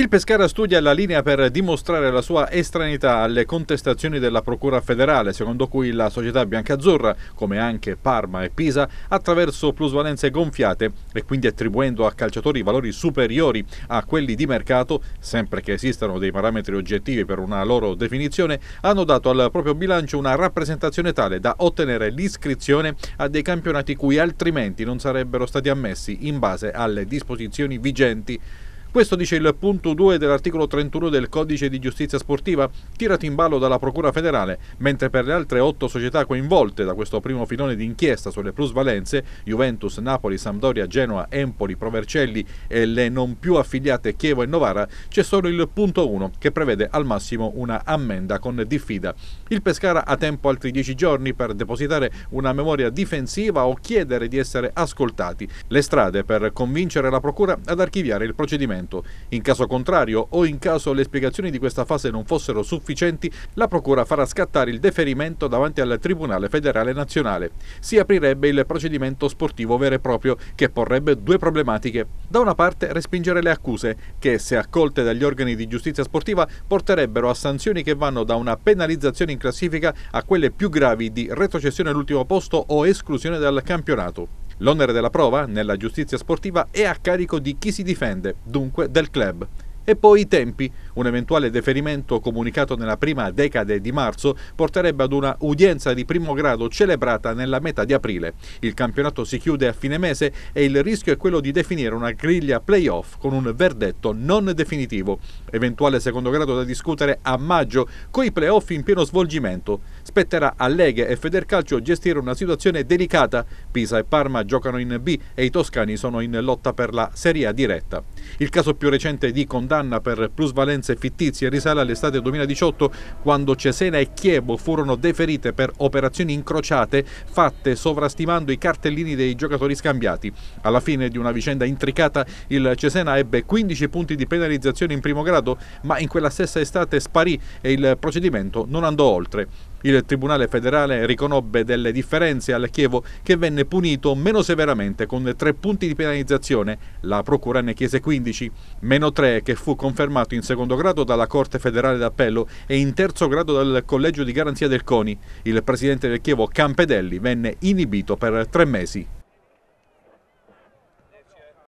Il Pescara studia la linea per dimostrare la sua estranità alle contestazioni della Procura federale, secondo cui la società biancazzurra, come anche Parma e Pisa, attraverso plusvalenze gonfiate e quindi attribuendo a calciatori valori superiori a quelli di mercato, sempre che esistano dei parametri oggettivi per una loro definizione, hanno dato al proprio bilancio una rappresentazione tale da ottenere l'iscrizione a dei campionati cui altrimenti non sarebbero stati ammessi in base alle disposizioni vigenti. Questo dice il punto 2 dell'articolo 31 del codice di giustizia sportiva, tirato in ballo dalla Procura federale, mentre per le altre otto società coinvolte da questo primo filone di inchiesta sulle plusvalenze, Juventus, Napoli, Sampdoria, Genoa, Empoli, Provercelli e le non più affiliate Chievo e Novara, c'è solo il punto 1 che prevede al massimo una ammenda con diffida. Il Pescara ha tempo altri 10 giorni per depositare una memoria difensiva o chiedere di essere ascoltati. Le strade per convincere la Procura ad archiviare il procedimento procedimento. In caso contrario o in caso le spiegazioni di questa fase non fossero sufficienti, la Procura farà scattare il deferimento davanti al Tribunale federale nazionale. Si aprirebbe il procedimento sportivo vero e proprio che porrebbe due problematiche. Da una parte respingere le accuse, che se accolte dagli organi di giustizia sportiva porterebbero a sanzioni che vanno da una penalizzazione in classifica a quelle più gravi di retrocessione all'ultimo posto o esclusione dal campionato. L'onere della prova nella giustizia sportiva è a carico di chi si difende, dunque del club. E poi i tempi. Un eventuale deferimento comunicato nella prima decade di marzo porterebbe ad una udienza di primo grado celebrata nella metà di aprile. Il campionato si chiude a fine mese e il rischio è quello di definire una griglia playoff con un verdetto non definitivo. Eventuale secondo grado da discutere a maggio, coi playoff in pieno svolgimento. Spetterà a Leghe e Federcalcio gestire una situazione delicata. Pisa e Parma giocano in B e i toscani sono in lotta per la Serie diretta. Il caso più recente di condanna per plusvalenze fittizie risale all'estate 2018 quando Cesena e Chievo furono deferite per operazioni incrociate fatte sovrastimando i cartellini dei giocatori scambiati. Alla fine di una vicenda intricata il Cesena ebbe 15 punti di penalizzazione in primo grado ma in quella stessa estate sparì e il procedimento non andò oltre. Il Tribunale federale riconobbe delle differenze al Chievo che venne punito meno severamente con tre punti di penalizzazione, la procura ne chiese 15, meno 3 che fu confermato in secondo grado dalla Corte federale d'appello e in terzo grado dal Collegio di garanzia del CONI. Il presidente del Chievo Campedelli venne inibito per tre mesi.